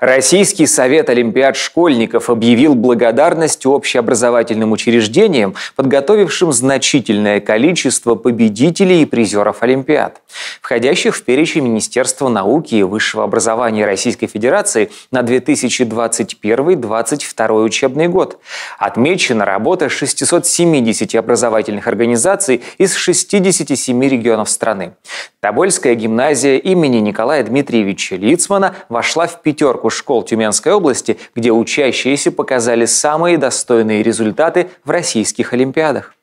Российский совет олимпиад школьников объявил благодарность общеобразовательным учреждениям, подготовившим значительное количество победителей и призеров олимпиад входящих в перечень Министерства науки и высшего образования Российской Федерации на 2021-2022 учебный год. Отмечена работа 670 образовательных организаций из 67 регионов страны. Тобольская гимназия имени Николая Дмитриевича Лицмана вошла в пятерку школ Тюменской области, где учащиеся показали самые достойные результаты в российских олимпиадах.